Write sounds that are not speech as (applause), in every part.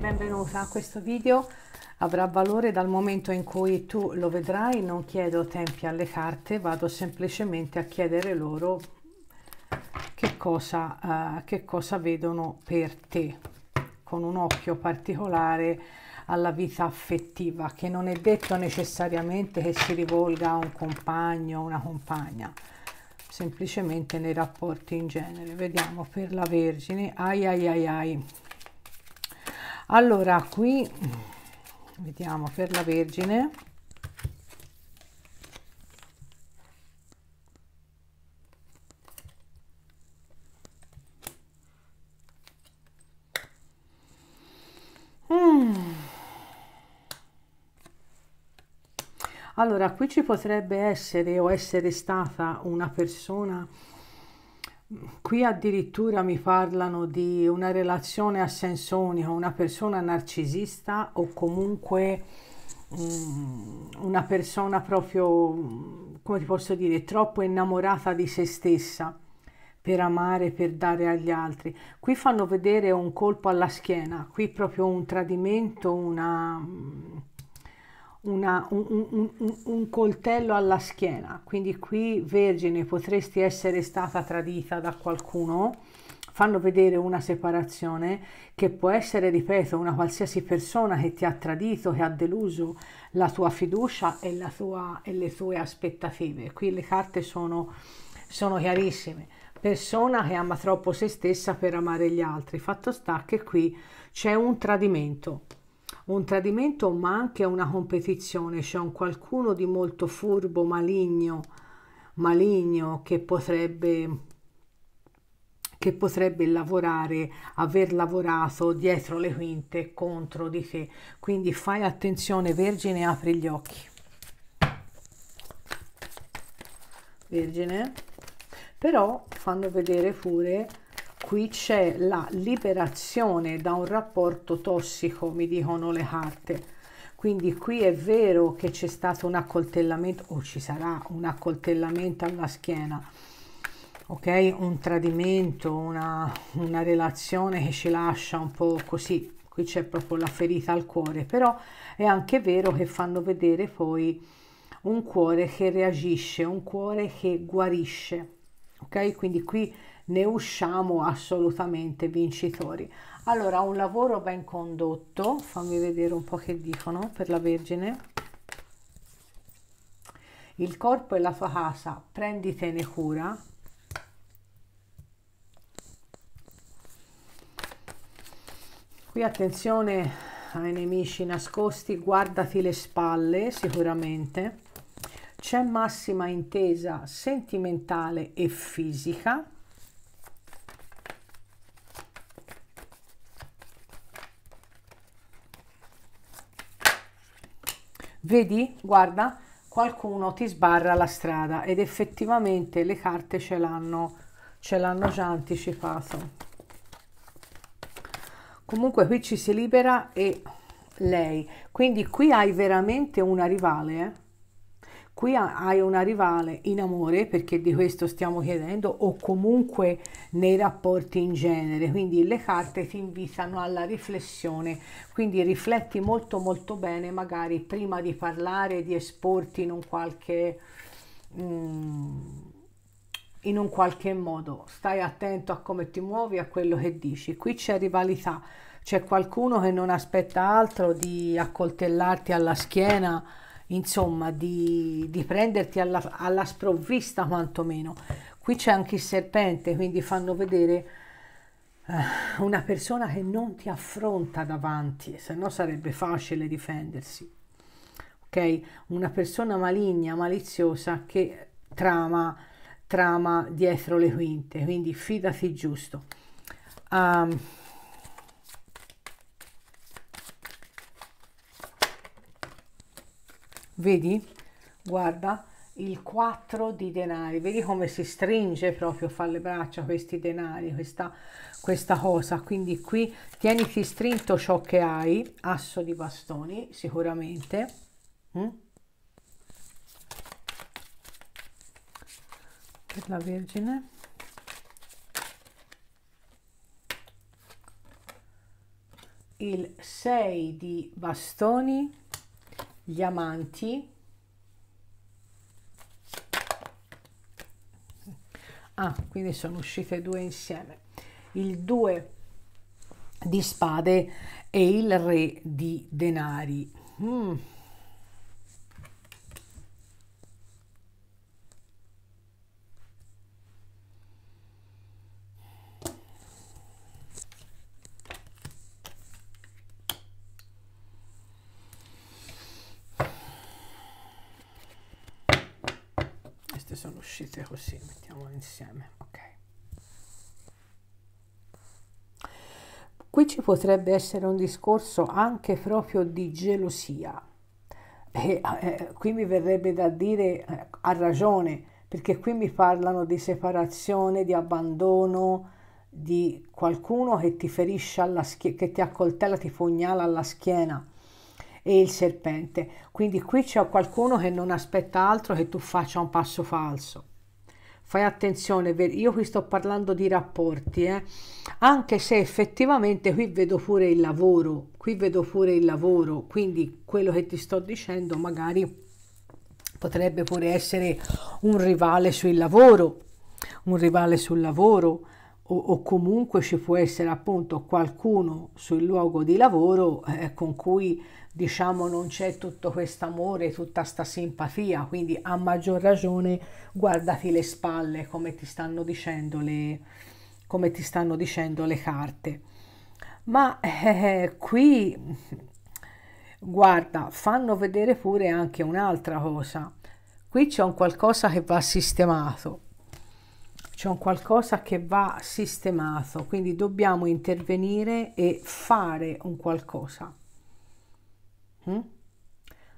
benvenuta. a Questo video avrà valore dal momento in cui tu lo vedrai, non chiedo tempi alle carte, vado semplicemente a chiedere loro che cosa, uh, che cosa vedono per te, con un occhio particolare alla vita affettiva, che non è detto necessariamente che si rivolga a un compagno o una compagna semplicemente nei rapporti in genere vediamo per la vergine ai ai ai ai allora qui vediamo per la vergine mm. allora qui ci potrebbe essere o essere stata una persona Qui addirittura mi parlano di una relazione a senso unico, una persona narcisista o comunque mm, una persona proprio, mm, come ti posso dire, troppo innamorata di se stessa per amare, per dare agli altri. Qui fanno vedere un colpo alla schiena, qui proprio un tradimento, una mm, una, un, un, un, un, coltello alla schiena, quindi qui vergine potresti essere stata tradita da qualcuno, fanno vedere una separazione che può essere, ripeto, una qualsiasi persona che ti ha tradito, che ha deluso la tua fiducia e, la tua, e le tue aspettative. Qui le carte sono, sono chiarissime. Persona che ama troppo se stessa per amare gli altri. Fatto sta che qui c'è un tradimento un tradimento ma anche una competizione, c'è cioè un qualcuno di molto furbo, maligno, maligno che potrebbe che potrebbe lavorare, aver lavorato dietro le quinte contro di te. Quindi fai attenzione, Vergine, apri gli occhi. Vergine, però fanno vedere pure qui c'è la liberazione da un rapporto tossico, mi dicono le carte. Quindi qui è vero che c'è stato un accoltellamento, o ci sarà un accoltellamento alla schiena, ok? Un tradimento, una, una relazione che ci lascia un po' così, qui c'è proprio la ferita al cuore, però è anche vero che fanno vedere poi un cuore che reagisce, un cuore che guarisce, ok quindi qui ne usciamo assolutamente vincitori allora un lavoro ben condotto fammi vedere un po che dicono per la vergine il corpo è la tua casa prenditene cura qui attenzione ai nemici nascosti guardati le spalle sicuramente c'è massima intesa sentimentale e fisica, vedi, guarda, qualcuno ti sbarra la strada ed effettivamente le carte ce l'hanno, ce l'hanno già anticipato. Comunque qui ci si libera e lei, quindi qui hai veramente una rivale, eh? qui hai una rivale in amore perché di questo stiamo chiedendo o comunque nei rapporti in genere quindi le carte ti invitano alla riflessione quindi rifletti molto molto bene magari prima di parlare di esporti in un qualche mm, in un qualche modo stai attento a come ti muovi a quello che dici qui c'è rivalità c'è qualcuno che non aspetta altro di accoltellarti alla schiena insomma di, di prenderti alla, alla, sprovvista quantomeno. Qui c'è anche il serpente, quindi fanno vedere uh, una persona che non ti affronta davanti, se no sarebbe facile difendersi. Ok? Una persona maligna, maliziosa che trama, trama dietro le quinte, quindi fidati giusto. Um, vedi guarda il 4 di denari vedi come si stringe proprio fa le braccia questi denari questa, questa cosa quindi qui tieniti stretto ciò che hai asso di bastoni sicuramente mm? per la Vergine. Il 6 di bastoni gli amanti ah quindi sono uscite due insieme il 2 di spade e il re di denari mm. sono uscite così mettiamole insieme ok qui ci potrebbe essere un discorso anche proprio di gelosia e eh, qui mi verrebbe da dire eh, ha ragione perché qui mi parlano di separazione di abbandono di qualcuno che ti ferisce alla schiena che ti accoltella ti pugnala alla schiena e il serpente. Quindi qui c'è qualcuno che non aspetta altro che tu faccia un passo falso. Fai attenzione, io qui sto parlando di rapporti, eh? anche se effettivamente qui vedo pure il lavoro, qui vedo pure il lavoro, quindi quello che ti sto dicendo magari potrebbe pure essere un rivale sul lavoro, un rivale sul lavoro, o, o, comunque ci può essere appunto qualcuno sul luogo di lavoro eh, con cui diciamo non c'è tutto questo amore, tutta sta simpatia, quindi a maggior ragione guardati le spalle come ti stanno dicendo le, come ti stanno dicendo le carte. Ma eh, qui, guarda, fanno vedere pure anche un'altra cosa. Qui c'è un qualcosa che va sistemato, c'è un qualcosa che va sistemato, quindi dobbiamo intervenire e fare un qualcosa Mm?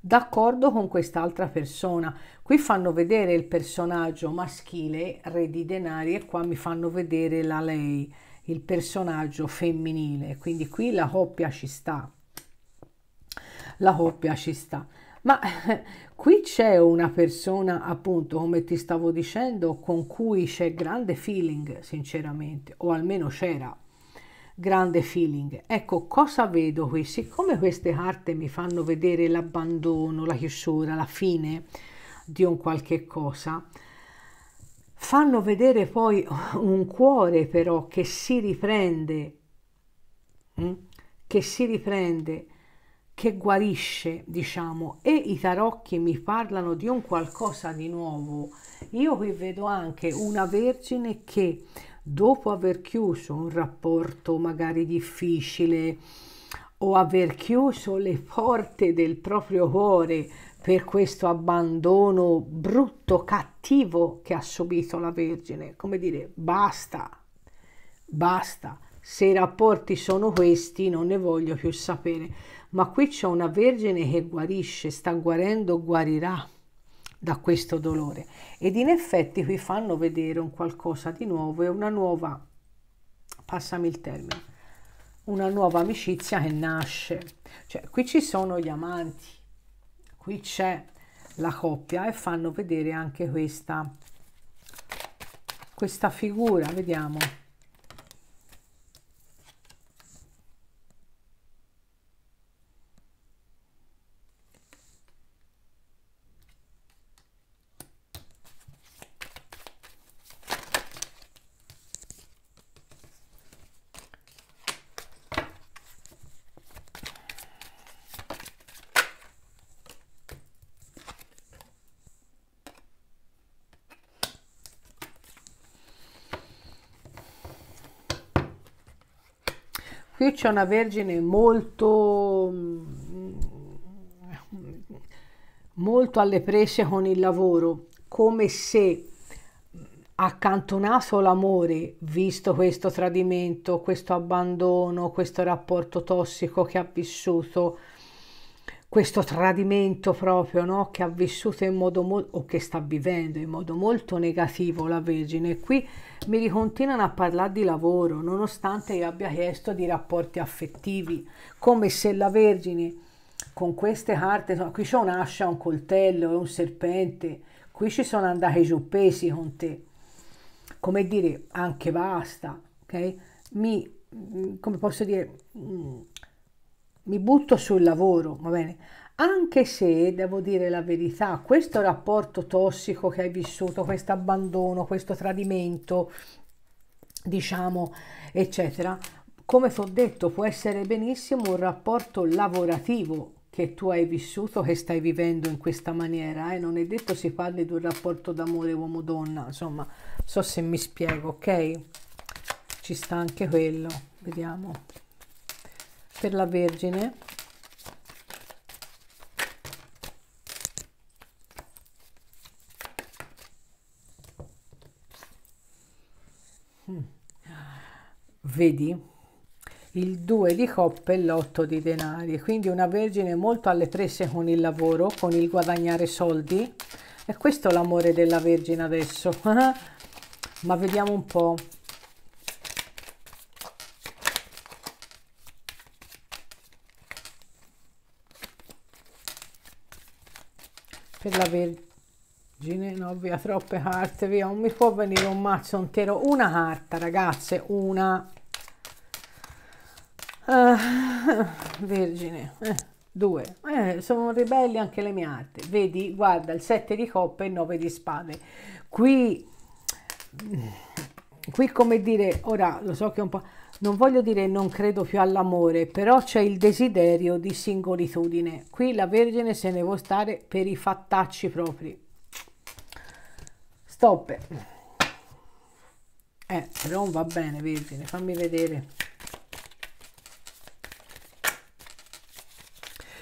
D'accordo con quest'altra persona. Qui fanno vedere il personaggio maschile, re di denari, e qua mi fanno vedere la lei, il personaggio femminile. Quindi qui la coppia ci sta. La coppia ci sta. Ma (laughs) qui c'è una persona, appunto, come ti stavo dicendo, con cui c'è grande feeling, sinceramente, o almeno c'era grande feeling. Ecco, cosa vedo qui? Siccome queste carte mi fanno vedere l'abbandono, la chiusura, la fine di un qualche cosa, fanno vedere poi un cuore però che si riprende, mm? che si riprende, che guarisce, diciamo, e i tarocchi mi parlano di un qualcosa di nuovo. Io qui vedo anche una vergine che dopo aver chiuso un rapporto magari difficile o aver chiuso le porte del proprio cuore per questo abbandono brutto, cattivo che ha subito la Vergine, come dire, basta, basta, se i rapporti sono questi non ne voglio più sapere, ma qui c'è una Vergine che guarisce, sta guarendo, guarirà da questo dolore. Ed in effetti qui fanno vedere un qualcosa di nuovo e una nuova, passami il termine, una nuova amicizia che nasce. Cioè qui ci sono gli amanti, qui c'è la coppia e fanno vedere anche questa, questa figura, vediamo. Qui c'è una Vergine molto, mm, molto alle prese con il lavoro, come se accantonato l'amore, visto questo tradimento, questo abbandono, questo rapporto tossico che ha vissuto, questo tradimento proprio no? che ha vissuto in modo molto o che sta vivendo in modo molto negativo la Vergine e qui mi ricontinuano a parlare di lavoro nonostante io abbia chiesto di rapporti affettivi come se la Vergine con queste carte insomma, qui c'è un'ascia, un coltello, un serpente qui ci sono andati giù pesi con te come dire anche basta ok mi come posso dire mm, mi butto sul lavoro, va bene? Anche se, devo dire la verità, questo rapporto tossico che hai vissuto, questo abbandono, questo tradimento, diciamo, eccetera, come ti ho detto, può essere benissimo un rapporto lavorativo che tu hai vissuto, che stai vivendo in questa maniera, eh? non è detto si parli di un rapporto d'amore uomo-donna, insomma, so se mi spiego, ok? Ci sta anche quello, vediamo per la Vergine hmm. vedi il 2 di coppe e l'8 di denari quindi una vergine molto alle prese con il lavoro con il guadagnare soldi e questo l'amore della vergine adesso (laughs) ma vediamo un po' per la Vergine, no via troppe carte, via, non mi può venire un mazzo intero, una carta ragazze, una uh, Vergine, eh, due, eh, sono ribelli anche le mie arti, vedi, guarda il 7 di coppe e il 9 di spade, qui, qui come dire, ora lo so che è un po' non voglio dire non credo più all'amore, però c'è il desiderio di singolitudine. Qui la Vergine se ne vuole stare per i fattacci propri. Stop. Eh, però non va bene, Vergine, fammi vedere.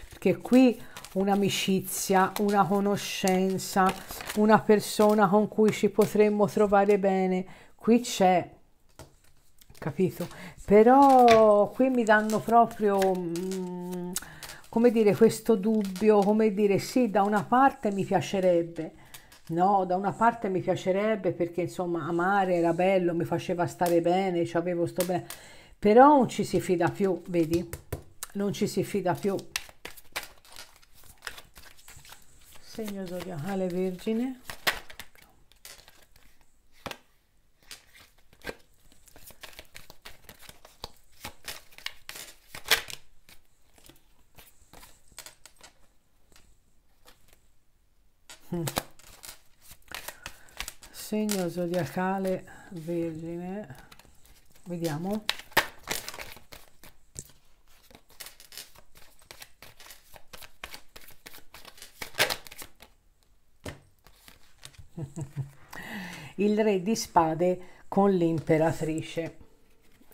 Perché qui un'amicizia, una conoscenza, una persona con cui ci potremmo trovare bene. Qui c'è capito? Però qui mi danno proprio, mm, come dire, questo dubbio, come dire, sì, da una parte mi piacerebbe, no, da una parte mi piacerebbe perché insomma amare era bello, mi faceva stare bene, cioè avevo sto bene, però non ci si fida più, vedi? Non ci si fida più. Segno zodiacale vergine. segno zodiacale Vergine. Vediamo. (laughs) Il re di spade con l'imperatrice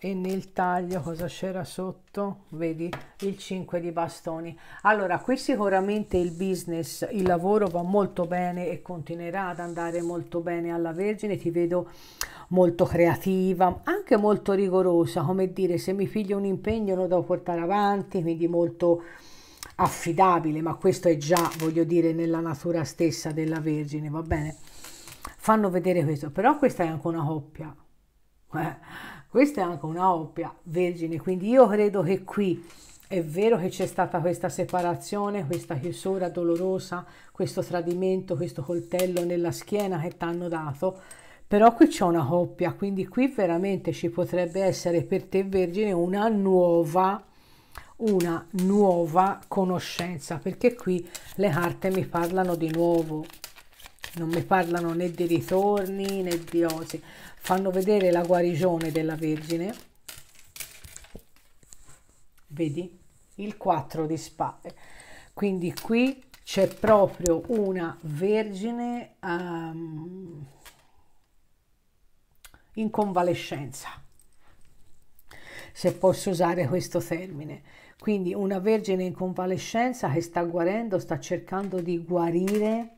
e nel taglio cosa c'era sotto vedi il 5 di bastoni allora qui sicuramente il business il lavoro va molto bene e continuerà ad andare molto bene alla vergine ti vedo molto creativa anche molto rigorosa come dire se mi figlio un impegno lo devo portare avanti quindi molto affidabile ma questo è già voglio dire nella natura stessa della vergine va bene fanno vedere questo però questa è anche una coppia eh questa è anche una un'oppia vergine, quindi io credo che qui è vero che c'è stata questa separazione, questa chiusura dolorosa, questo tradimento, questo coltello nella schiena che ti hanno dato, però qui c'è una coppia, quindi qui veramente ci potrebbe essere per te Vergine una nuova una nuova conoscenza perché qui le carte mi parlano di nuovo non mi parlano né di ritorni né di osi fanno vedere la guarigione della Vergine vedi il 4 di spade quindi qui c'è proprio una Vergine um, in convalescenza se posso usare questo termine quindi una Vergine in convalescenza che sta guarendo sta cercando di guarire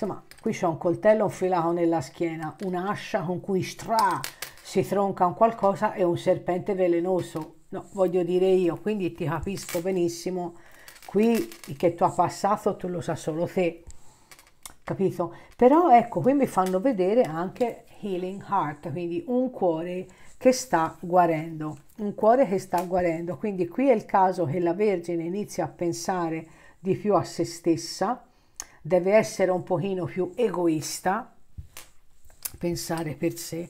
Insomma, qui c'è un coltello infilato nella schiena, un'ascia con cui stra si tronca un qualcosa e un serpente velenoso. No, voglio dire io, quindi ti capisco benissimo. Qui che tu ha passato tu lo sa solo te, capito? Però ecco, qui mi fanno vedere anche Healing Heart, quindi un cuore che sta guarendo, un cuore che sta guarendo. Quindi qui è il caso che la Vergine inizia a pensare di più a se stessa, deve essere un pochino più egoista, pensare per sé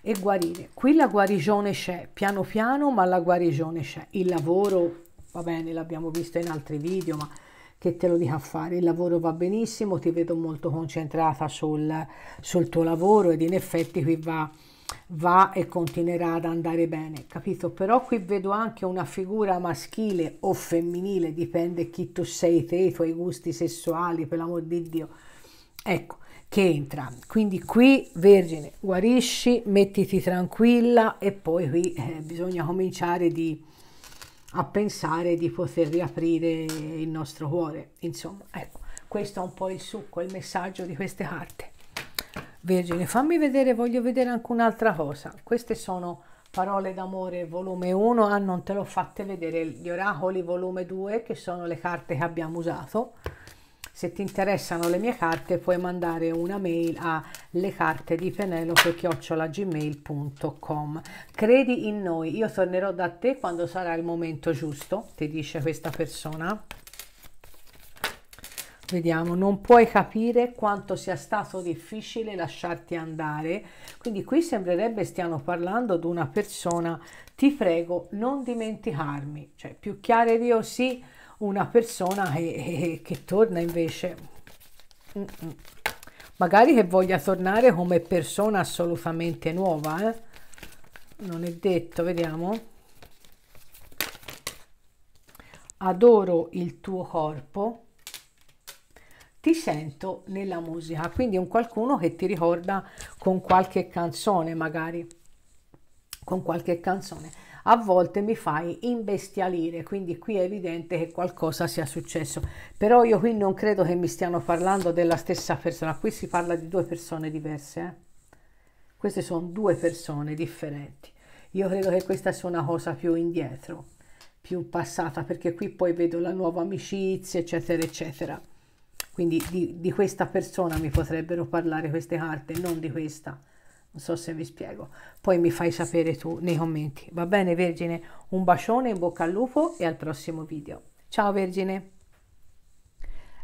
e guarire. Qui la guarigione c'è, piano piano, ma la guarigione c'è. Il lavoro, va bene, l'abbiamo visto in altri video, ma che te lo dica a fare. Il lavoro va benissimo, ti vedo molto concentrata sul, sul tuo lavoro ed in effetti qui va va e continuerà ad andare bene, capito? Però qui vedo anche una figura maschile o femminile, dipende chi tu sei te, i tuoi gusti sessuali, per l'amor di Dio. Ecco, che entra. Quindi qui, Vergine, guarisci, mettiti tranquilla e poi qui eh, bisogna cominciare di, a pensare di poter riaprire il nostro cuore. Insomma, ecco, questo è un po' il succo, il messaggio di queste carte. Vergine, fammi vedere, voglio vedere anche un'altra cosa. Queste sono parole d'amore volume 1, ah non te l'ho fatte vedere, gli oracoli volume 2 che sono le carte che abbiamo usato. Se ti interessano le mie carte puoi mandare una mail a lecartedipenelope.gmail.com Credi in noi, io tornerò da te quando sarà il momento giusto, ti dice questa persona. Esatto, vediamo, non puoi capire quanto sia stato difficile lasciarti andare. Quindi qui sembrerebbe stiano parlando di una persona, ti prego, non dimenticarmi. Cioè, più chiare di così, una persona che, che torna invece... Magari che voglia tornare come persona assolutamente nuova, eh? Non è detto, vediamo. Adoro il tuo corpo ti sento nella musica, quindi un qualcuno che ti ricorda con qualche canzone magari, con qualche canzone. A volte mi fai imbestialire, quindi qui è evidente che qualcosa sia successo. Però io qui non credo che mi stiano parlando della stessa persona, qui si parla di due persone diverse. Eh? Queste sono due persone differenti. Io credo che questa sia una cosa più indietro, più passata, perché qui poi vedo la nuova amicizia, eccetera, eccetera quindi di, di questa persona mi potrebbero parlare queste carte, non di questa. Non so se mi spiego. Poi mi fai sapere tu nei commenti. Va bene, Vergine? Un bacione, in bocca al lupo e al prossimo video. Ciao, Vergine!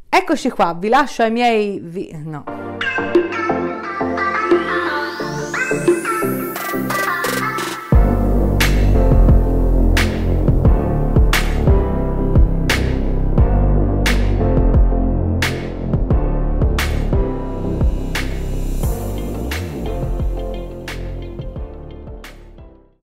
Eccoci qua, vi lascio ai miei... Vi... no...